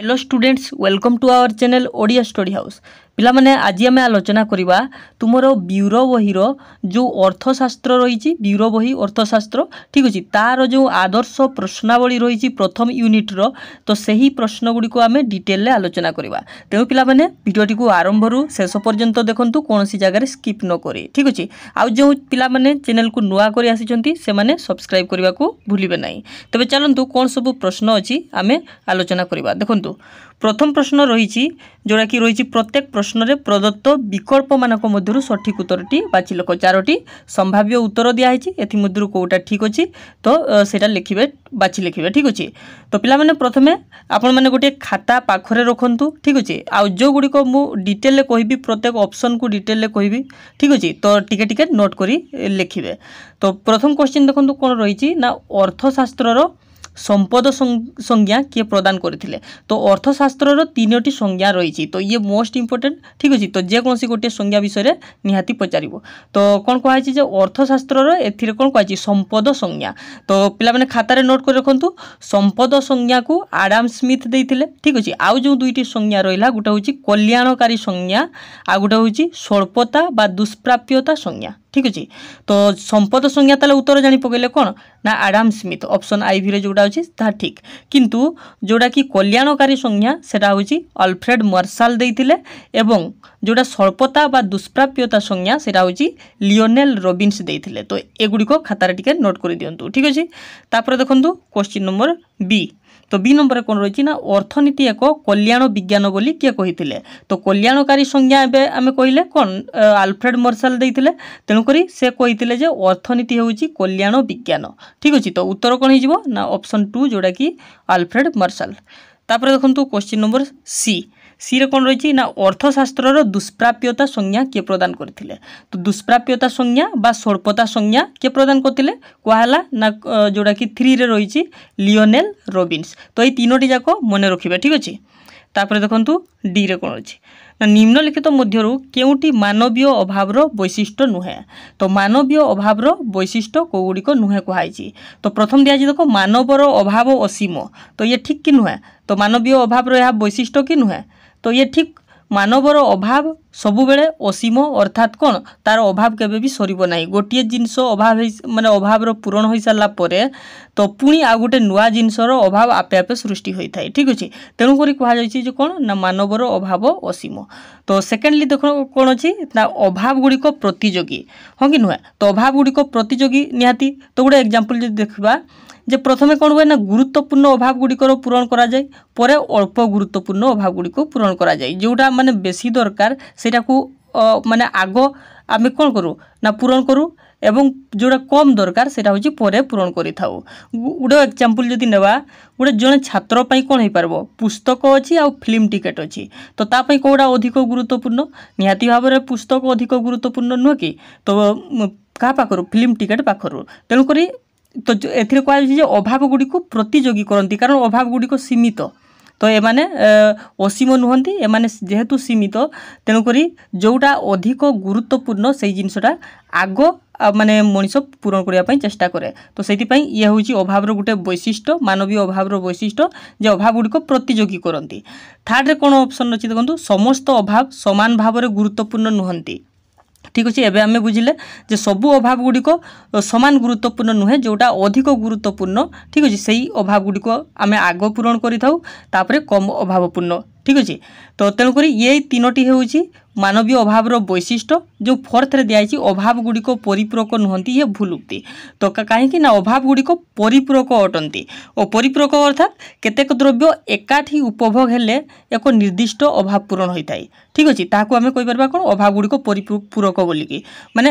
Hello students, welcome to our channel Odia Study House. ପିଲାମାନେ ଆଜି ଆମେ ଆଲୋଚନା କରିବା ତୁମର ବ୍ୟୁରୋ ବହିର ଯେଉଁ ଅର୍ଥଶାସ୍ତ୍ର ରହିଛି ବ୍ୟୁରୋ ବହି ଅର୍ଥଶାସ୍ତ୍ର ଠିକ୍ ଅଛି ତା'ର ଯେଉଁ ଆଦର୍ଶ ପ୍ରଶ୍ନାବଳୀ ରହିଛି ପ୍ରଥମ ୟୁନିଟ୍ର ତ ସେହି ପ୍ରଶ୍ନଗୁଡ଼ିକୁ ଆମେ ଡିଟେଲରେ ଆଲୋଚନା କରିବା ତେଣୁ ପିଲାମାନେ ଭିଡ଼ିଓଟିକୁ ଆରମ୍ଭରୁ ଶେଷ ପର୍ଯ୍ୟନ୍ତ ଦେଖନ୍ତୁ କୌଣସି ଜାଗାରେ ସ୍କିପ୍ ନ କରି ଠିକ୍ ଅଛି ଆଉ ଯେଉଁ ପିଲାମାନେ ଚ୍ୟାନେଲକୁ ନୂଆ କରି ଆସିଛନ୍ତି ସେମାନେ ସବସ୍କ୍ରାଇବ୍ କରିବାକୁ ଭୁଲିବେ ନାହିଁ ତେବେ ଚାଲନ୍ତୁ କ'ଣ ସବୁ ପ୍ରଶ୍ନ ଅଛି ଆମେ ଆଲୋଚନା କରିବା ଦେଖନ୍ତୁ প্রথম প্রশ্ন রয়েছে ଯେଉଁଟାକି ରହିଛି ପ୍ରତ୍ୟେକ ପ୍ରଶ୍ନରେ ପ୍ରଦତ୍ତ ବିକଳ୍ପମାନଙ୍କ ମଧ୍ୟରୁ ସଠିକ୍ ଉତ୍ତରଟି ବାଛିଲୋକ ଚାରୋଟି ସମ୍ଭାବ୍ୟ ଉତ୍ତର ଦିଆହେଇଛି ଏଥିମଧ୍ୟରୁ କେଉଁଟା ଠିକ୍ ଅଛି ତ ସେଇଟା ଲେଖିବେ ବାଛି ଲେଖିବେ ଠିକ୍ ଅଛି ତ ପିଲାମାନେ ପ୍ରଥମେ ଆପଣମାନେ ଗୋଟିଏ ଖାତା ପାଖରେ ରଖନ୍ତୁ ଠିକ୍ ଅଛି ଆଉ ଯେଉଁଗୁଡ଼ିକ ମୁଁ ଡିଟେଲରେ କହିବି ପ୍ରତ୍ୟେକ ଅପସନ୍କୁ ଡିଟେଲରେ କହିବି ଠିକ୍ ଅଛି ତ ଟିକେ ଟିକେ ନୋଟ୍ କରି ଲେଖିବେ ତ ପ୍ରଥମ କ୍ୱେଶ୍ଚିନ୍ ଦେଖନ୍ତୁ କ'ଣ ରହିଛି ନା ଅର୍ଥଶାସ୍ତ୍ରର সম্পদ সংজ্ঞা কিয়ে প্রদান করে তো অর্থশাস্ত্রর তিনোটি সংজ্ঞা রয়েছে তো ইয়ে মোস্ট ইম্পর্টেন্ট ঠিক আছে তো যেকোন গোটিয়ে সংজ্ঞা বিষয়ে নিহতি পচারিব তো কোণ কুহাইছে যে অর্থশাস্ত্রর এর কোণ কুহাইছে সম্পদ সংজ্ঞা তো পিলা মানে খাতায় নোট করে রাখতু সম্পদ সংজ্ঞাকে আডাম স্মিথ দিয়ে ঠিক আছে আউ যে দুইটি সংজ্ঞা রহলা গোটা হচ্ছে কল্যাণকারী সংজ্ঞা আর গোটা হচ্ছে স্বল্পতা বা দুষ্প্রাপ্যতা সংজ্ঞা ঠিক আছে তো সম্পদ সংজ্ঞা তাহলে উত্তর জাঁ পকাইলে কোণ না আডাম স্মিথ অপশন আইভিরে যেটা হচ্ছে তাহা ঠিক কিন্তু যেটা কি কল্যাণকারী সংজ্ঞা সেটা হচ্ছে অলফ্রেড মর্সাল দিয়ে এবং যেটা স্বল্পতা বা দুষ্প্রাপ্যতা সংজ্ঞা সেটা হচ্ছে লিওনেল রবিন্স দিয়ে তো এগুড়ি খাতার টিকি নোট করে দিও ঠিক আছে তাপরে দেখুন কোশ্চিন নম্বর বি তো বি নম্বরে কোণ রয়েছে না অর্থনীতি এক কল্যাণ বিজ্ঞান বলে কি কে তো কল্যাণকারী সংজ্ঞা এবে আমি কহিলে কোণ আলফ্রেড মর্শাল দিয়ে তেমকরি সে কে যে অর্থনীতি হচ্ছে কল্যাণ বিজ্ঞান ঠিক আছে তো উত্তর কোণ হয়ে না অপশন টু যেটা কি আলফ্রেড মর্শাল তাপরে দেখন্তু কোশ্চিন নম্বর সি সিরে কোণ রয়েছে না অর্থশাস্ত্রর দুষ্প্রাপ্যতা সংজ্ঞা কে প্রদান করে তো দুষ্প্রাপ্যতা সংজ্ঞা বা স্বল্পতা সংজ্ঞা কে প্রদান করে কুহলা না যেটা কি থ্রিরে রয়েছে লিওনেল রবিন্স তো এই তিনোটি যাক মনে রাখবে ঠিক আছে তাপরে দেখুন ডিরে কোণ রয়েছে নিম্নলিখিত মধ্যরু কেউটি মানবীয় অভাবর বৈশিষ্ট্য নুহে তো মানবীয় অভাবর বৈশিষ্ট্য কোগুড়ি নুহে কুহাইছি তো প্রথম দিয়েছি দেখো মানবর অভাব অসীম তো ইয়ে ঠিক কি নুহে তো মানবীয় অভাবর এ বৈশিষ্ট্য কি নুহে তো ইয়ে ঠিক মানবর অভাব ସବୁବେଳେ ଅସୀମ ଅର୍ଥାତ୍ କ'ଣ ତା'ର ଅଭାବ କେବେ ବି ସରିବ ନାହିଁ ଗୋଟିଏ ଜିନିଷ ଅଭାବ ହେଇ ମାନେ ଅଭାବର ପୂରଣ ହୋଇସାରିଲା ପରେ ତ ପୁଣି ଆଉ ଗୋଟେ ନୂଆ ଜିନିଷର ଅଭାବ ଆପେ ଆପେ ସୃଷ୍ଟି ହୋଇଥାଏ ଠିକ୍ ଅଛି ତେଣୁକରି କୁହାଯାଇଛି ଯେ କ'ଣ ନା ମାନବର ଅଭାବ ଅସୀମ ତ ସେକେଣ୍ଡଲି ଦେଖ କ'ଣ ଅଛି ନା ଅଭାବ ଗୁଡ଼ିକ ପ୍ରତିଯୋଗୀ ହଁ କି ନୁହେଁ ତ ଅଭାବ ଗୁଡ଼ିକ ପ୍ରତିଯୋଗୀ ନିହାତି ତ ଗୋଟେ ଏକ୍ଜାମ୍ପଲ୍ ଯଦି ଦେଖିବା যে প্রথমে কোণ হয় না গুরুত্বপূর্ণ অভাবগুড়ির পূরণ করা যায় পরে অল্প গুরুত্বপূর্ণ অভাবগুড়ি পূরণ করা যায় যেটা মানে বেশি দরকার সেটা মানে আগ আমি কোণ করু না পূরণ করু এবং যেটা কম দরকার সেটা হচ্ছে পরে পূরণ করে থাও গোটে এক্জাম্পল যদি নেওয়া গোটে জন ছাত্র পাই কোণ হয়ে পারব পুস্তক অছি আউ ফিল্ম টিকেট অছি তো তা পাই কোটা অধিক গুরুত্বপূর্ণ নিহাতি ভাবে পুস্তক অধিক গুরুত্বপূর্ণ নুহে কি তো কাহা পাখর ফিল্ম টিকেট পাখর তেণুকরি তো এতে কুযাচ্ছে যে অভাবগুড়ি প্রতিযোগী করতে কারণ অভাবগুড়ি সীমিত তো এমানে অসীম নুহতি এমানে যেহেতু সীমিত তেণুকরি যেটা অধিক গুরুত্বপূর্ণ সেই জিনিসটা আগ মানে মনিষ পূরণ করা চেষ্টা করে তো সেইপাই ইয়ে হচ্ছে অভাবর গোটে বৈশিষ্ট্য মানবীয় অভাবর বৈশিষ্ট্য যে অভাবগুড়ি প্রতিযোগী করতে থার্ডে কোণ অপসন অনেক দেখুন সমস্ত অভাব সমান ভাবে গুরুত্বপূর্ণ নুহতি ঠিক আছে এবে আমি বুঝলে যে সবু অভাব গুড়ি সমান গুরুত্বপূর্ণ নুহে যেটা অধিক গুরুত্বপূর্ণ ঠিক আছে সেই অভাব গুড়ি আমি আগ পূরণ করে থাকু তাপরে কম অভাবপূর্ণ ঠিক আছে তো তেমক ইয়ে তিনোটি হচ্ছে মানবীয় অভাবর বৈশিষ্ট্য যে ফোর্থরে দিয়েছে অভাবগুড়ি পরিপূরক নুহতি ইয়ে ভুল উক্তি তো কাহি না অভাবগুড়ি পরিপূরক অটন্তি ও পরিপূরক অর্থাৎ কেতক দ্রব্য একাঠি উপভোগ হলে এক নির্দিষ্ট অভাব পূরণ হয়ে থাকে ঠিক আছে তাহলে আমি কইপারা কোণ অভাবগুড়ি পরিপূরক বলিকি মানে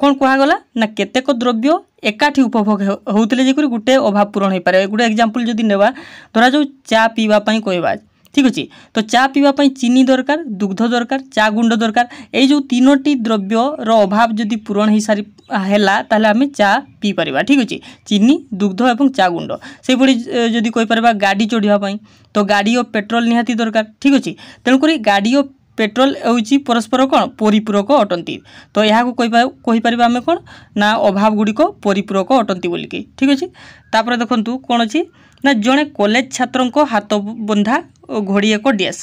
কোণ কুহগলা না কেতক দ্রব্য একাঠি উপভোগ হোলে যে গোটে অভাব পূরণ হয়ে পড়ে গোটে এক্সাম্পল যদি নেওয়া ধরা যা চা পিবা কহবা ঠিক ଅଛି ତ ଚା ପିଇବା ପାଇଁ ଚିନି ଦରକାର ଦୁଗ୍ଧ ଦରକାର ଚା ଗୁଣ୍ଡ ଦରକାର ଏଇ ଯେଉଁ ତିନୋଟି ଦ୍ରବ୍ୟର ଅଭାବ ଯଦି ପୂରଣ ହୋଇସାରି ହେଲା ତାହେଲେ ଆମେ ଚା ପିଇପାରିବା ଠିକ୍ ଅଛି ଚିନି ଦୁଗ୍ଧ ଏବଂ ଚା ଗୁଣ୍ଡ ସେହିଭଳି ଯଦି କହିପାରିବା ଗାଡ଼ି ଚଢ଼ିବା ପାଇଁ ତ ଗାଡ଼ି ଓ ପେଟ୍ରୋଲ ନିହାତି ଦରକାର ଠିକ୍ ଅଛି ତେଣୁକରି ଗାଡ଼ି ଓ পেট্রোল হচ্ছে পরস্পর কোণ পরিপূরক অটন্তি তো এপার আমি কোণ না অভাব গুড়ি পরিপূরক অটন্তি বলিকি ঠিক আছে তাপরে দেখুন কোণ অনেক না জনে কলেজ ছাত্রক হাত বন্ধা ଘୋଡ଼ି ଏକ ଡ୍ରେସ୍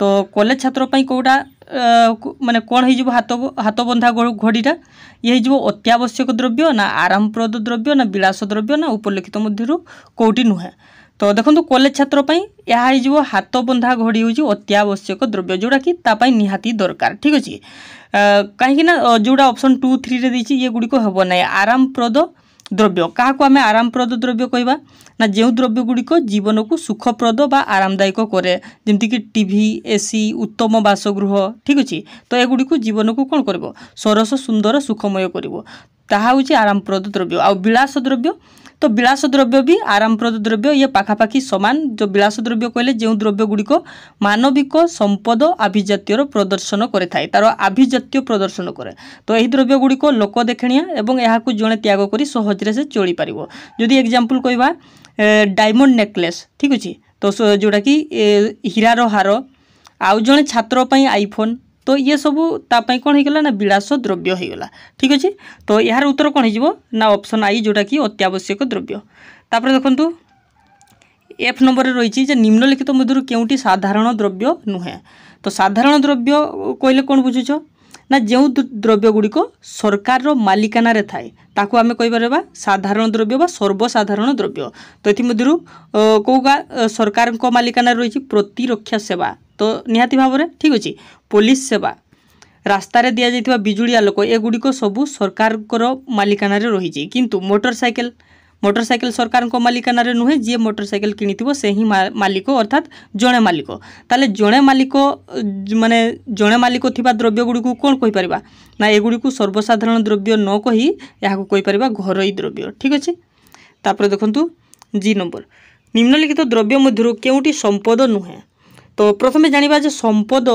ତ କଲେଜ ଛାତ୍ର ପାଇଁ କେଉଁଟା ମାନେ କ'ଣ ହେଇଯିବ ହାତ ହାତ ବନ୍ଧା ଘୋଡ଼ିଟା ଇଏ ହେଇଯିବ ଅତ୍ୟାବଶ୍ୟକ ଦ୍ରବ୍ୟ ନା ଆରାମପ୍ରଦ ଦ୍ରବ୍ୟ ନା ବିଳାସ ଦ୍ରବ୍ୟ ନା ଉପଲକ୍ଷିତ ମଧ୍ୟରୁ କେଉଁଟି ନୁହେଁ ତ ଦେଖନ୍ତୁ କଲେଜ ଛାତ୍ର ପାଇଁ ଏହା ହେଇଯିବ ହାତ ବନ୍ଧା ଘୋଡ଼ି ହେଉଛି ଅତ୍ୟାବଶ୍ୟକ ଦ୍ରବ୍ୟ ଯେଉଁଟାକି ତା ପାଇଁ ନିହାତି ଦରକାର ଠିକ୍ ଅଛି କାହିଁକି ନା ଯେଉଁଟା ଅପସନ୍ ଟୁ ଥ୍ରୀରେ ଦେଇଛି ଇଏ ଗୁଡ଼ିକ ହେବ ନାହିଁ ଆରାମପ୍ରଦ ଦ୍ରବ୍ୟ କାହାକୁ ଆମେ ଆରାମପ୍ରଦ ଦ୍ରବ୍ୟ କହିବା ନା ଯେଉଁ ଦ୍ରବ୍ୟ ଗୁଡ଼ିକ ଜୀବନକୁ ସୁଖପ୍ରଦ ବା ଆରାମଦାୟକ କରେ ଯେମିତିକି ଟି ଭି ଏ ସି ଉତ୍ତମ ବାସଗୃହ ଠିକ୍ ଅଛି ତ ଏଗୁଡ଼ିକୁ ଜୀବନକୁ କ'ଣ କରିବ ସରସ ସୁନ୍ଦର ସୁଖମୟ କରିବ ତାହା ହେଉଛି ଆରାମପ୍ରଦ ଦ୍ରବ୍ୟ ଆଉ ବିଳାସ ଦ୍ରବ୍ୟ তো ବିଳାସ ଦ୍ରବ୍ୟ ବି ଆରାମପ୍ରଦ ଦ୍ରବ୍ୟ ଇଏ ପାଖାପାଖି ସମାନ ଯେଉଁ ବିଳାସ ଦ୍ରବ୍ୟ କହିଲେ ଯେଉଁ ଦ୍ରବ୍ୟଗୁଡ଼ିକ ମାନବିକ ସମ୍ପଦ ଆଭିଜାତ୍ୟର ପ୍ରଦର୍ଶନ କରିଥାଏ ତାର ଆଭିଜାତ୍ୟ ପ୍ରଦର୍ଶନ କରେ ତ ଏହି ଦ୍ରବ୍ୟଗୁଡ଼ିକ ଲୋକ ଦେଖଣିଆ ଏବଂ ଏହାକୁ ଜଣେ ତ୍ୟାଗ କରି ସହଜରେ ସେ ଚଳିପାରିବ ଯଦି ଏକ୍ଜାମ୍ପଲ୍ କହିବା ଡାଇମଣ୍ଡ ନେକଲେସ୍ ଠିକ୍ ଅଛି ତ ଯେଉଁଟାକି ହୀରାର ହାର ଆଉ ଜଣେ ଛାତ୍ର ପାଇଁ ଆଇଫୋନ୍ तो ये सबू तापाई कौन होगा ना विलास द्रव्य होगा ठीक अच्छे तो यार उत्तर कौन हो ना आई जोटा कि अत्यावश्यक द्रव्य तापर देखु एफ नंबर रही निम्नलिखित मध्य के साधारण द्रव्य नुहे तो साधारण द्रव्य कहले कौन बुझुच ना जो द्रव्य गुड़िक सरकार मालिकाना थाए ताको आम पार साधारण द्रव्य व सर्वसाधारण द्रव्य तो ये कौ सरकार मालिकाना रही प्रतिरक्षा सेवा তো নিহতি ভাবে ঠিক অছি পুলিশ সেবা রাস্তায় দিয়া যাই বিজুড়ি আলোক এগুড়িক সবু সরকারকর মালিকানার রয়েছে কিন্তু মোটর সাইকেল মোটর সাইকেল সরকার মালিকানার নুহে যে মোটর সাইকেল কিনিব সে হি মালিক অর্থাৎ জনে মালিক তাহলে জনে মালিক মানে জনে মালিক থাকা দ্রব্যগুড়ি কোণ কইপার না এগুড়ি সর্বসাধারণ দ্রব্য নকি এখন কইপার ঘরোই দ্রব্য ঠিক আছে তাপরে দেখুন জি নম্বর নিম্নলিখিত দ্রব্য মধ্যে কেউটি সম্পদ নুহে তো প্রথমে জাঁয়া যে সম্পদ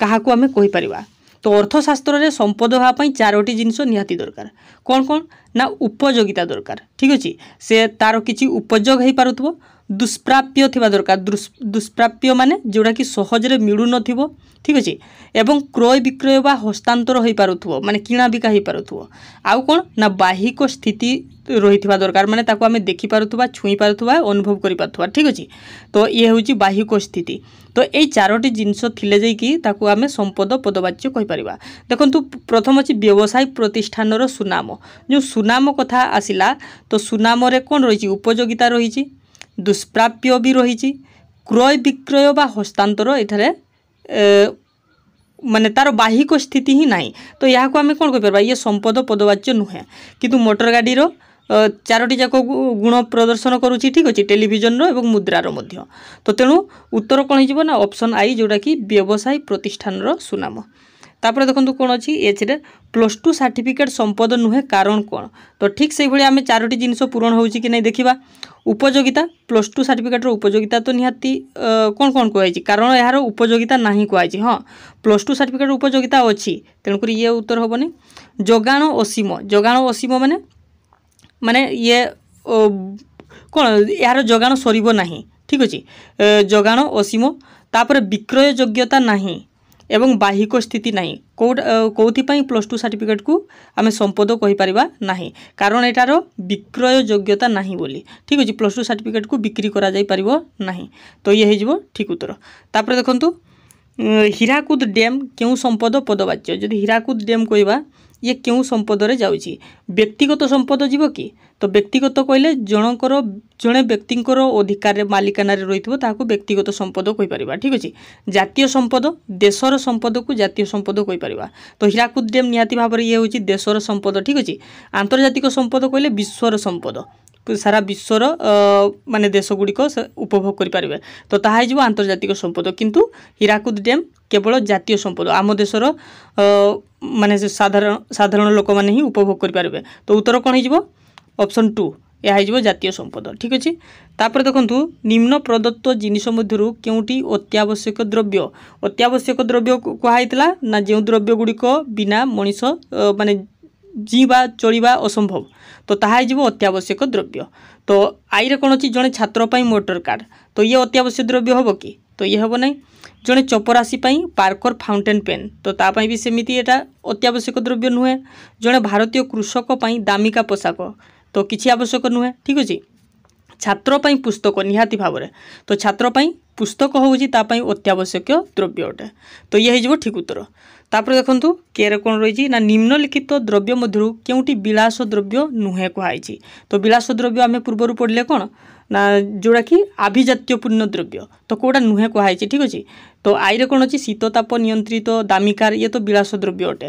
কাহকু আমি কইপারা তো অর্থশাস্ত্রের সম্পদ হওয়া চারোটি জিনিস নিহতি দরকার কোণ কোণ না উপযোগিতা দরকার ঠিক আছে সে তার কিছু উপযোগ হয়ে পুব ଦୁଷ୍ପ୍ରାପ୍ୟ ଥିବା ଦରକାର ଦୁଷ୍ପ୍ରାପ୍ୟ ମାନେ ଯେଉଁଟାକି ସହଜରେ ମିଳୁନଥିବ ଠିକ୍ ଅଛି ଏବଂ କ୍ରୟ ବିକ୍ରୟ ବା ହସ୍ତାନ୍ତର ହୋଇପାରୁଥିବ ମାନେ କିଣା ବିକା ହୋଇପାରୁଥିବ ଆଉ କ'ଣ ନା ବାହିକ ସ୍ଥିତି ରହିଥିବା ଦରକାର ମାନେ ତାକୁ ଆମେ ଦେଖିପାରୁଥିବା ଛୁଇଁ ପାରୁଥିବା ଅନୁଭବ କରିପାରୁଥିବା ଠିକ୍ ଅଛି ତ ଇଏ ହେଉଛି ବାହିକ ସ୍ଥିତି ତ ଏଇ ଚାରୋଟି ଜିନିଷ ଥିଲେ ଯାଇକି ତାକୁ ଆମେ ସମ୍ପଦ ପଦବାଚ୍ୟ କହିପାରିବା ଦେଖନ୍ତୁ ପ୍ରଥମ ଅଛି ବ୍ୟବସାୟ ପ୍ରତିଷ୍ଠାନର ସୁନାମ ଯେଉଁ ସୁନାମ କଥା ଆସିଲା ତ ସୁନାମରେ କ'ଣ ରହିଛି ଉପଯୋଗିତା ରହିଛି ଦୁଷ୍ପ୍ରାପ୍ୟ ବି ରହିଛି କ୍ରୟ ବିକ୍ରୟ ବା ହସ୍ତାନ୍ତର ଏଠାରେ ମାନେ ତାର ବାହିକ ସ୍ଥିତି ହିଁ ନାହିଁ ତ ଏହାକୁ ଆମେ କ'ଣ କହିପାରିବା ଇଏ ସମ୍ପଦ ପଦବାଚ୍ୟ ନୁହେଁ କିନ୍ତୁ ମୋଟର ଗାଡ଼ିର ଚାରୋଟି ଯାକ ଗୁଣ ପ୍ରଦର୍ଶନ କରୁଛି ଠିକ୍ ଅଛି ଟେଲିଭିଜନର ଏବଂ ମୁଦ୍ରାର ମଧ୍ୟ ତ ତେଣୁ ଉତ୍ତର କ'ଣ ହେଇଯିବ ନା ଅପସନ୍ ଆଇ ଯେଉଁଟାକି ବ୍ୟବସାୟ ପ୍ରତିଷ୍ଠାନର ସୁନାମ তাপরে দেখুন কোণ অছি এচরে প্লস টু সার্টিফিকেট সম্পদ নুহে কারণ কোণ তো ঠিক সেইভাবে আমি চারোটি জিনিস পূরণ হচ্ছে কি না দেখা উপযোগিতা প্লস টু সার্টিফিকেটর উপযোগিতা তো নিহতি কোণ কোণ কুহাইছি কারণ এর উপযোগিতা না কুহাইছি হ্যাঁ প্লস টু সার্টিফিকেটর উপযোগিতা অছি তেমকরি ইয়ে উত্তর হবনি যোগাণ অসীম যোগাণ অসীম মানে মানে ইয়ে কোণ এর যোগাণ সরব না ঠিক অছি যোগাণ অসীম তাপরে বিক্রয় যোগ্যতা ନାହିଁ ଏବଂ ବାହିକ ସ୍ଥିତି ନାହିଁ କେଉଁଟା କେଉଁଥିପାଇଁ ପ୍ଲସ୍ ଟୁ ସାର୍ଟିଫିକେଟ୍କୁ ଆମେ ସମ୍ପଦ କହିପାରିବା ନାହିଁ କାରଣ ଏଟାର ବିକ୍ରୟ ଯୋଗ୍ୟତା ନାହିଁ ବୋଲି ଠିକ୍ ଅଛି ପ୍ଲସ୍ ଟୁ ସାର୍ଟିଫିକେଟ୍କୁ ବିକ୍ରି କରାଯାଇପାରିବ ନାହିଁ ତ ଇଏ ହେଇଯିବ ଠିକ୍ ଉତ୍ତର ତାପରେ ଦେଖନ୍ତୁ ହୀରାକୁଦ ଡ୍ୟାମ୍ କେଉଁ ସମ୍ପଦ ପଦବାଚ୍ୟ ଯଦି ହୀରାକୁଦ ଡ୍ୟାମ୍ କହିବା ଇଏ କେଉଁ ସମ୍ପଦରେ ଯାଉଛି ବ୍ୟକ୍ତିଗତ ସମ୍ପଦ ଯିବ କି ତ ବ୍ୟକ୍ତିଗତ କହିଲେ ଜଣଙ୍କର ଜଣେ ବ୍ୟକ୍ତିଙ୍କର ଅଧିକାରରେ ମାଲିକାନାରେ ରହିଥିବ ତାହାକୁ ବ୍ୟକ୍ତିଗତ ସମ୍ପଦ କହିପାରିବା ଠିକ୍ ଅଛି ଜାତୀୟ ସମ୍ପଦ ଦେଶର ସମ୍ପଦକୁ ଜାତୀୟ ସମ୍ପଦ କହିପାରିବା ତ ହୀରାକୁଦ ଡ୍ୟାମ୍ ନିହାତି ଭାବରେ ଇଏ ହେଉଛି ଦେଶର ସମ୍ପଦ ଠିକ୍ ଅଛି ଆନ୍ତର୍ଜାତିକ ସମ୍ପଦ କହିଲେ ବିଶ୍ୱର ସମ୍ପଦ ସାରା ବିଶ୍ୱର ମାନେ ଦେଶଗୁଡ଼ିକ ଉପଭୋଗ କରିପାରିବେ ତ ତାହା ହେଇଯିବ ଆନ୍ତର୍ଜାତିକ ସମ୍ପଦ କିନ୍ତୁ ହୀରାକୁଦ ଡ୍ୟାମ୍ କେବଳ ଜାତୀୟ ସମ୍ପଦ ଆମ ଦେଶର ମାନେ ସାଧାରଣ ସାଧାରଣ ଲୋକମାନେ ହିଁ ଉପଭୋଗ କରିପାରିବେ ତ ଉତ୍ତର କ'ଣ ହେଇଯିବ ଅପସନ୍ ଟୁ ଏହା ହେଇଯିବ ଜାତୀୟ ସମ୍ପଦ ଠିକ୍ ଅଛି ତାପରେ ଦେଖନ୍ତୁ ନିମ୍ନ ପ୍ରଦତ୍ତ ଜିନିଷ ମଧ୍ୟରୁ କେଉଁଟି ଅତ୍ୟାବଶ୍ୟକ ଦ୍ରବ୍ୟ ଅତ୍ୟାବଶ୍ୟକ ଦ୍ରବ୍ୟ କୁହାହେଇଥିଲା ନା ଯେଉଁ ଦ୍ରବ୍ୟଗୁଡ଼ିକ ବିନା ମଣିଷ ମାନେ ଜିଇବା ଚଳିବା ଅସମ୍ଭବ ତ ତାହା ହେଇଯିବ ଅତ୍ୟାବଶ୍ୟକ ଦ୍ରବ୍ୟ ତ ଆଇରେ କ'ଣ ଅଛି ଜଣେ ଛାତ୍ର ପାଇଁ ମୋଟର କାର୍ ତ ଇଏ ଅତ୍ୟାବଶ୍ୟକ ଦ୍ରବ୍ୟ ହେବ କି ତ ଇଏ ହେବ ନାହିଁ ଜଣେ ଚପରାଶି ପାଇଁ ପାର୍କର ଫାଉଣ୍ଟେନ୍ ପେନ୍ ତ ତା ପାଇଁ ବି ସେମିତି ଏଇଟା ଅତ୍ୟାବଶ୍ୟକ ଦ୍ରବ୍ୟ ନୁହେଁ ଜଣେ ଭାରତୀୟ କୃଷକ ପାଇଁ ଦାମିକା ପୋଷାକ ତ କିଛି ଆବଶ୍ୟକ ନୁହେଁ ଠିକ୍ ଅଛି ଛାତ୍ର ପାଇଁ ପୁସ୍ତକ ନିହାତି ଭାବରେ ତ ଛାତ୍ର ପାଇଁ ପୁସ୍ତକ ହେଉଛି ତା ପାଇଁ ଅତ୍ୟାବଶ୍ୟକୀୟ ଦ୍ରବ୍ୟ ଅଟେ ତ ଇଏ ହେଇଯିବ ଠିକ୍ ଉତ୍ତର ତାପରେ ଦେଖନ୍ତୁ କେରେ କ'ଣ ରହିଛି ନା ନିମ୍ନଲିଖିତ ଦ୍ରବ୍ୟ ମଧ୍ୟରୁ କେଉଁଟି ବିଳାସ ଦ୍ରବ୍ୟ ନୁହେଁ କୁହାଯାଇଛି ତ ବିଳାସ ଦ୍ରବ୍ୟ ଆମେ ପୂର୍ବରୁ ପଢ଼ିଲେ କ'ଣ ନା ଯେଉଁଟାକି ଆଭିଜାତ୍ୟପୂର୍ଣ୍ଣ ଦ୍ରବ୍ୟ ତ କେଉଁଟା ନୁହେଁ କୁହାଯାଇଛି ଠିକ୍ ଅଛି ତ ଆଇରେ କ'ଣ ଅଛି ଶୀତତାପ ନିୟନ୍ତ୍ରିତ ଦାମିକାର ଇଏ ତ ବିଳାସ ଦ୍ରବ୍ୟ ଅଟେ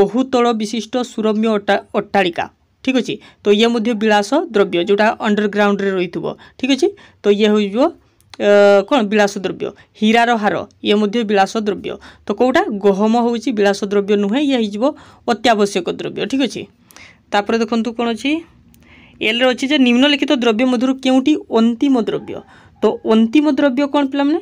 ବହୁତଳ ବିଶିଷ୍ଟ ସୁରମ୍ୟ ଅଟ୍ଟାଳିକା ठीक अच्छे तो ये विलास द्रव्य जोटा अंडरग्राउंड रही थो ठीक अच्छे तो ये हो कौन विलास द्रव्य हीरार हार ये विलास द्रव्य तो कौटा गहम होलास द्रव्य नुहे ये होत्यावश्यक द्रव्य ठीक अच्छे तापर देखूँ कौन अच्छी एल अच्छे निम्नलिखित द्रव्य मध्य के अंतिम द्रव्य तो अंतिम द्रव्य कौन पे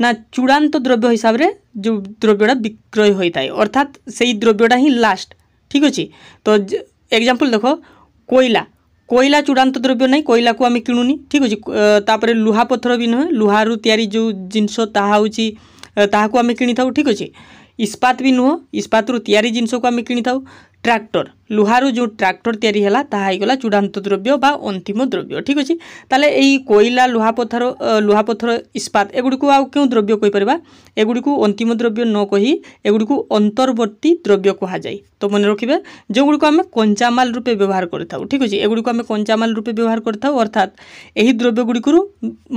ना चूड़ान द्रव्य हिसाब से जो द्रव्यटा विक्रय होता है अर्थात से ही द्रव्यटा ही लास्ट ठीक अच्छे तो এক্সাম্পল দেখ কয়লা কয়লা চূড়ান্ত দ্রব্য নাই কয়লাকে আমি কিণুনি ঠিক আছে তাপরে লুহাপথর বি নুহে লুহারু তৈরি যে জিনিস তাহা হচ্ছে তাহাকে আমি কিনি থাকু ঠিক আছে ইস্পাত বি নুহ ইস্পাতর তৈরি জিনিসকে আমি কিনি থাও ট্রাক্টর লুহার যে ট্রাক্টর তৈরি হল তাহা হয়ে চূড়ান্ত দ্রব্য বা অন্তিম দ্রব্য ঠিক আছে তাহলে এই কইলা লুহাপথর লুহাপথর ইস্পাত এগুড়ি আউ দ্রব্য কইপার এগুড়ি অন্তিম দ্রব্য নকি এগুড়ি অন্তর্বর্তী দ্রব্য কুহযায় তো মনে রাখবে যেগুড়ি আমি কঞ্চামাল রূপে ব্যবহার করে থাও ঠিক আছে এগুড়ি আমি কঞ্চামাল রূপে ব্যবহার করে থাও অর্থাৎ এই দ্রব্যগুড়ি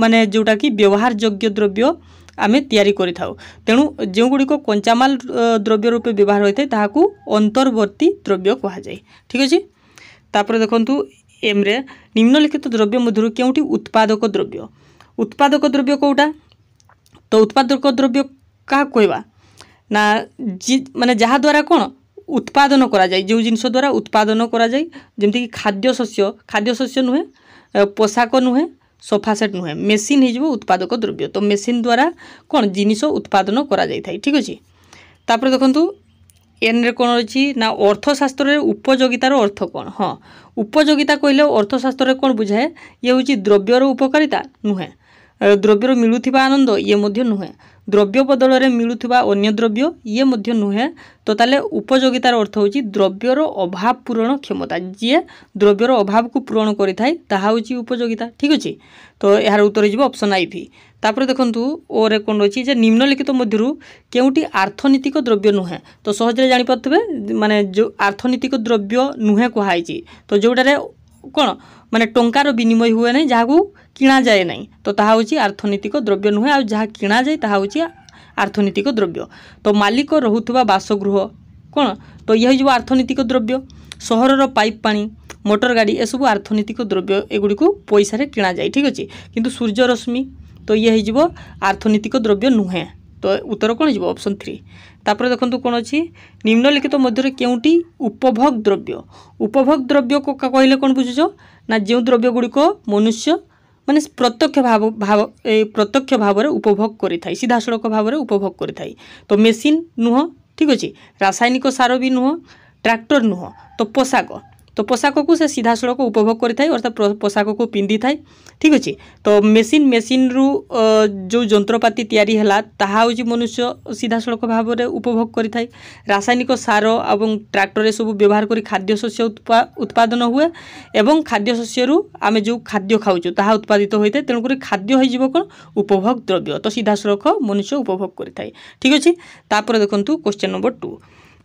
মানে যেটা কি ব্যবহারযোগ্য দ্রব্য ଆମେ ତିଆରି କରିଥାଉ ତେଣୁ ଯେଉଁଗୁଡ଼ିକ କଞ୍ଚାମାଲ ଦ୍ରବ୍ୟ ରୂପେ ବ୍ୟବହାର ହୋଇଥାଏ ତାହାକୁ ଅନ୍ତର୍ବର୍ତ୍ତୀ ଦ୍ରବ୍ୟ କୁହାଯାଏ ଠିକ୍ ଅଛି ତାପରେ ଦେଖନ୍ତୁ ଏମ୍ରେ ନିମ୍ନଲିଖିତ ଦ୍ରବ୍ୟ ମଧ୍ୟରୁ କେଉଁଠି ଉତ୍ପାଦକ ଦ୍ରବ୍ୟ ଉତ୍ପାଦକ ଦ୍ରବ୍ୟ କେଉଁଟା ତ ଉତ୍ପାଦକ ଦ୍ରବ୍ୟ କାହାକୁ କହିବା ନା ମାନେ ଯାହାଦ୍ୱାରା କ'ଣ ଉତ୍ପାଦନ କରାଯାଏ ଯେଉଁ ଜିନିଷ ଦ୍ୱାରା ଉତ୍ପାଦନ କରାଯାଏ ଯେମିତିକି ଖାଦ୍ୟଶସ୍ୟ ଖାଦ୍ୟଶସ୍ୟ ନୁହେଁ ପୋଷାକ ନୁହେଁ ସଫାସେଟ୍ ନୁହେଁ ମେସିନ୍ ହେଇଯିବ ଉତ୍ପାଦକ ଦ୍ରବ୍ୟ ତ ମେସିନ୍ ଦ୍ୱାରା କ'ଣ ଜିନିଷ ଉତ୍ପାଦନ କରାଯାଇଥାଏ ଠିକ୍ ଅଛି ତାପରେ ଦେଖନ୍ତୁ ଏନ୍ରେ କ'ଣ ଅଛି ନା ଅର୍ଥଶାସ୍ତ୍ରରେ ଉପଯୋଗିତାର ଅର୍ଥ କ'ଣ ହଁ ଉପଯୋଗିତା କହିଲେ ଅର୍ଥଶାସ୍ତ୍ରରେ କ'ଣ ବୁଝାଏ ଇଏ ହେଉଛି ଦ୍ରବ୍ୟର ଉପକାରିତା ନୁହେଁ ଦ୍ରବ୍ୟରୁ ମିଳୁଥିବା ଆନନ୍ଦ ଇଏ ମଧ୍ୟ ନୁହେଁ ଦ୍ରବ୍ୟ ବଦଳରେ ମିଳୁଥିବା ଅନ୍ୟ ଦ୍ରବ୍ୟ ଇଏ ମଧ୍ୟ ନୁହେଁ ତ ତାହେଲେ ଉପଯୋଗିତାର ଅର୍ଥ ହେଉଛି ଦ୍ରବ୍ୟର ଅଭାବ ପୂରଣ କ୍ଷମତା ଯିଏ ଦ୍ରବ୍ୟର ଅଭାବକୁ ପୂରଣ କରିଥାଏ ତାହା ହେଉଛି ଉପଯୋଗିତା ଠିକ୍ ଅଛି ତ ଏହାର ଉତ୍ତର ଯିବ ଅପସନ୍ ଆଇ ଭି ତାପରେ ଦେଖନ୍ତୁ ଓରେ କ'ଣ ରହିଛି ଯେ ନିମ୍ନଲିଖିତ ମଧ୍ୟରୁ କେଉଁଟି ଆର୍ଥନୈତିକ ଦ୍ରବ୍ୟ ନୁହେଁ ତ ସହଜରେ ଜାଣିପାରୁଥିବେ ମାନେ ଯେଉଁ ଆର୍ଥନୈତିକ ଦ୍ରବ୍ୟ ନୁହେଁ କୁହାହେଇଛି ତ ଯେଉଁଟାରେ କ'ଣ ମାନେ ଟଙ୍କାର ବିନିମୟ ହୁଏ ନାହିଁ ଯାହାକୁ କିଣାଯାଏ ନାହିଁ ତ ତାହା ହେଉଛି ଆର୍ଥନୈତିକ ଦ୍ରବ୍ୟ ନୁହେଁ ଆଉ ଯାହା କିଣାଯାଏ ତାହା ହେଉଛି ଆର୍ଥନୈତିକ ଦ୍ରବ୍ୟ ତ ମାଲିକ ରହୁଥିବା ବାସଗୃହ କ'ଣ ତ ଇଏ ହୋଇଯିବ ଆର୍ଥନୈତିକ ଦ୍ରବ୍ୟ ସହରର ପାଇପ୍ ପାଣି ମୋଟର ଗାଡ଼ି ଏସବୁ ଆର୍ଥନୈତିକ ଦ୍ରବ୍ୟ ଏଗୁଡ଼ିକୁ ପଇସାରେ କିଣାଯାଏ ଠିକ୍ ଅଛି କିନ୍ତୁ ସୂର୍ଯ୍ୟରଶ୍ମି ତ ଇଏ ହୋଇଯିବ ଆର୍ଥନୈତିକ ଦ୍ରବ୍ୟ ନୁହେଁ ତ ଉତ୍ତର କ'ଣ ଯିବ ଅପସନ୍ ଥ୍ରୀ ତାପରେ ଦେଖନ୍ତୁ କ'ଣ ଅଛି ନିମ୍ନଲିଖିତ ମଧ୍ୟରେ କେଉଁଟି ଉପଭୋଗ ଦ୍ରବ୍ୟ ଉପଭୋଗ ଦ୍ରବ୍ୟ କହିଲେ କ'ଣ ବୁଝୁଛ ନା ଯେଉଁ ଦ୍ରବ୍ୟଗୁଡ଼ିକ ମନୁଷ୍ୟ ମାନେ ପ୍ରତ୍ୟକ୍ଷ ଭାବ ଭାବ ପ୍ରତ୍ୟକ୍ଷ ଭାବରେ ଉପଭୋଗ କରିଥାଏ ସିଧାସଳଖ ଭାବରେ ଉପଭୋଗ କରିଥାଏ ତ ମେସିନ୍ ନୁହଁ ଠିକ୍ ଅଛି ରାସାୟନିକ ସାର ବି ନୁହଁ ଟ୍ରାକ୍ଟର ନୁହଁ ତ ପୋଷାକ তো ପୋଷାକକୁ ସେ ସିଧାସଳଖ ଉପଭୋଗ କରିଥାଏ ଅର୍ଥାତ୍ ପୋଷାକକୁ ପିନ୍ଧିଥାଏ ଠିକ୍ ଅଛି ତ ମେସିନ୍ ମେସିନ୍ରୁ ଯେଉଁ ଯନ୍ତ୍ରପାତି ତିଆରି ହେଲା ତାହା ହେଉଛି ମନୁଷ୍ୟ ସିଧାସଳଖ ଭାବରେ ଉପଭୋଗ କରିଥାଏ ରାସାୟନିକ ସାର ଏବଂ ଟ୍ରାକ୍ଟର ଏସବୁ ବ୍ୟବହାର କରି ଖାଦ୍ୟଶସ୍ୟ ଉତ୍ପାଦନ ହୁଏ ଏବଂ ଖାଦ୍ୟଶସ୍ୟରୁ ଆମେ ଯେଉଁ ଖାଦ୍ୟ ଖାଉଛୁ ତାହା ଉତ୍ପାଦିତ ହୋଇଥାଏ ତେଣୁକରି ଖାଦ୍ୟ ହୋଇଯିବ କ'ଣ ଉପଭୋଗ ଦ୍ରବ୍ୟ ତ ସିଧାସଳଖ ମନୁଷ୍ୟ ଉପଭୋଗ କରିଥାଏ ଠିକ୍ ଅଛି ତାପରେ ଦେଖନ୍ତୁ କ୍ୱେଶ୍ଚନ୍ ନମ୍ବର ଟୁ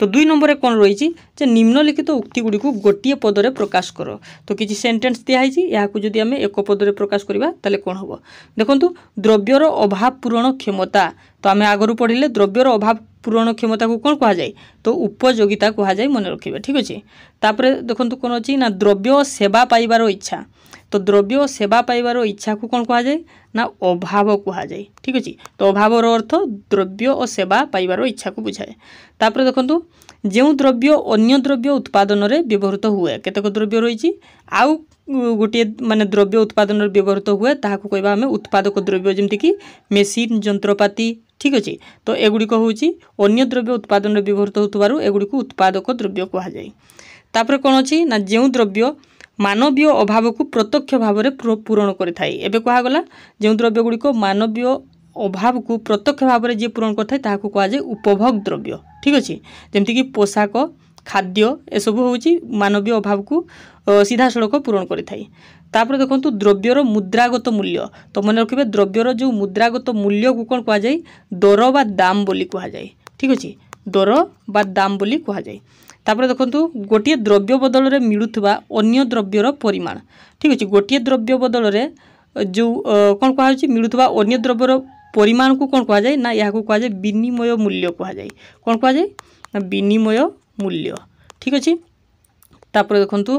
তো দুই নম্বরে কোণ রয়েছে যে নিম্নলিখিত উক্তিগুড়ি গোটিয়ে পদরে প্রকাশ কর তো কিছু সেন্টেন্স দিয়া হয়েছে এখন যদি আমি এক পদরে প্রকাশ করা তাহলে কোণ হব দেখুন দ্রব্যর অভাব পূরণ ক্ষমতা তো আমি আগর পড়লে দ্রব্যর অভাব পূরণ ক্ষমতাকে কোণ কুহযায় তো উপযোগিতা কুহযায় মনে রাখবে ঠিক আছে তাপরে দেখুন কোণ অছি না দ্রব্য সেবা পাইবার ইচ্ছা তো দ্রব্য ଓ ସେବା ପାଇବାର ଇଚ୍ଛାକୁ କ'ଣ କୁହାଯାଏ ନା ଅଭାବ କୁହାଯାଏ ଠିକ୍ ଅଛି ତ ଅଭାବର ଅର୍ଥ ଦ୍ରବ୍ୟ ଓ ସେବା ପାଇବାର ଇଚ୍ଛାକୁ ବୁଝାଏ ତାପରେ ଦେଖନ୍ତୁ ଯେଉଁ ଦ୍ରବ୍ୟ ଅନ୍ୟ ଦ୍ରବ୍ୟ ଉତ୍ପାଦନରେ ବ୍ୟବହୃତ ହୁଏ କେତେକ ଦ୍ରବ୍ୟ ରହିଛି ଆଉ ଗୋଟିଏ ମାନେ ଦ୍ରବ୍ୟ ଉତ୍ପାଦନରେ ବ୍ୟବହୃତ ହୁଏ ତାହାକୁ କହିବା ଆମେ ଉତ୍ପାଦକ ଦ୍ରବ୍ୟ ଯେମିତିକି ମେସିନ୍ ଯନ୍ତ୍ରପାତି ଠିକ୍ ଅଛି ତ ଏଗୁଡ଼ିକ ହେଉଛି ଅନ୍ୟ ଦ୍ରବ୍ୟ ଉତ୍ପାଦନରେ ବ୍ୟବହୃତ ହେଉଥିବାରୁ ଏଗୁଡ଼ିକୁ ଉତ୍ପାଦକ ଦ୍ରବ୍ୟ କୁହାଯାଏ ତାପରେ କ'ଣ ଅଛି ନା ଯେଉଁ ଦ୍ରବ୍ୟ ମାନବୀୟ ଅଭାବକୁ ପ୍ରତ୍ୟକ୍ଷ ଭାବରେ ପୂରଣ କରିଥାଏ ଏବେ କୁହାଗଲା ଯେଉଁ ଦ୍ରବ୍ୟଗୁଡ଼ିକ ମାନବୀୟ ଅଭାବକୁ ପ୍ରତ୍ୟକ୍ଷ ଭାବରେ ଯିଏ ପୂରଣ କରିଥାଏ ତାହାକୁ କୁହାଯାଏ ଉପଭୋଗ ଦ୍ରବ୍ୟ ଠିକ୍ ଅଛି ଯେମିତିକି ପୋଷାକ ଖାଦ୍ୟ ଏସବୁ ହେଉଛି ମାନବୀୟ ଅଭାବକୁ ସିଧାସଳଖ ପୂରଣ କରିଥାଏ ତାପରେ ଦେଖନ୍ତୁ ଦ୍ରବ୍ୟର ମୁଦ୍ରାଗତ ମୂଲ୍ୟ ତ ମନେ ରଖିବେ ଦ୍ରବ୍ୟର ଯେଉଁ ମୁଦ୍ରାଗତ ମୂଲ୍ୟକୁ କ'ଣ କୁହାଯାଏ ଦର ବା ଦାମ୍ ବୋଲି କୁହାଯାଏ ଠିକ୍ ଅଛି ଦର ବା ଦାମ୍ ବୋଲି କୁହାଯାଏ ତାପରେ ଦେଖନ୍ତୁ ଗୋଟିଏ ଦ୍ରବ୍ୟ ବଦଳରେ ମିଳୁଥିବା ଅନ୍ୟ ଦ୍ରବ୍ୟର ପରିମାଣ ଠିକ୍ ଅଛି ଗୋଟିଏ ଦ୍ରବ୍ୟ ବଦଳରେ ଯେଉଁ କ'ଣ କୁହାଯାଉଛି ମିଳୁଥିବା ଅନ୍ୟ ଦ୍ରବ୍ୟର ପରିମାଣକୁ କ'ଣ କୁହାଯାଏ ନା ଏହାକୁ କୁହାଯାଏ ବିନିମୟ ମୂଲ୍ୟ କୁହାଯାଏ କ'ଣ କୁହାଯାଏ ନା ବିନିମୟ ମୂଲ୍ୟ ଠିକ୍ ଅଛି ତାପରେ ଦେଖନ୍ତୁ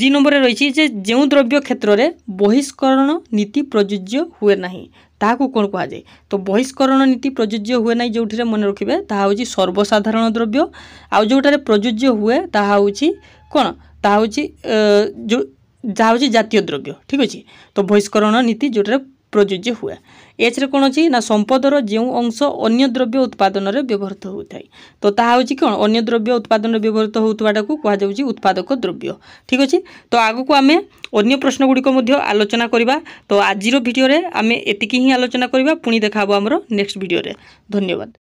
ଜି ନମ୍ବରରେ ରହିଛି ଯେ ଯେଉଁ ଦ୍ରବ୍ୟ କ୍ଷେତ୍ରରେ ବହିଷ୍କରଣ ନୀତି ପ୍ରଯୁଜ୍ୟ ହୁଏ ନାହିଁ ତାହାକୁ କ'ଣ କୁହାଯାଏ ତ ବହିଷ୍କରଣ ନୀତି ପ୍ରଯୁଜ୍ୟ ହୁଏ ନାହିଁ ଯେଉଁଥିରେ ମନେ ରଖିବେ ତାହା ହେଉଛି ସର୍ବସାଧାରଣ ଦ୍ରବ୍ୟ ଆଉ ଯେଉଁଠାରେ ପ୍ରଯୁଜ୍ୟ ହୁଏ ତାହା ହେଉଛି କ'ଣ ତାହା ହେଉଛି ଯେଉଁ ଯାହା ହେଉଛି ଜାତୀୟ ଦ୍ରବ୍ୟ ଠିକ୍ ଅଛି ତ ବହିଷ୍କରଣ ନୀତି ଯେଉଁଠାରେ প্রযোজ্য হুয়ে ଏଚ୍ରେ କ'ଣ ଅଛି ନା ସମ୍ପଦର ଯେଉଁ ଅଂଶ ଅନ୍ୟ ଦ୍ରବ୍ୟ ଉତ୍ପାଦନରେ ବ୍ୟବହୃତ ହୋଇଥାଏ ତ ତାହା ହେଉଛି କ'ଣ ଅନ୍ୟ ଦ୍ରବ୍ୟ ଉତ୍ପାଦନରେ ବ୍ୟବହୃତ ହେଉଥିବାଟାକୁ କୁହାଯାଉଛି ଉତ୍ପାଦକ ଦ୍ରବ୍ୟ ଠିକ୍ ଅଛି ତ ଆଗକୁ ଆମେ ଅନ୍ୟ ପ୍ରଶ୍ନଗୁଡ଼ିକ ମଧ୍ୟ ଆଲୋଚନା କରିବା ତ ଆଜିର ଭିଡ଼ିଓରେ ଆମେ ଏତିକି ହିଁ ଆଲୋଚନା କରିବା ପୁଣି ଦେଖା ହେବ ଆମର ନେକ୍ସଟ ଭିଡ଼ିଓରେ ଧନ୍ୟବାଦ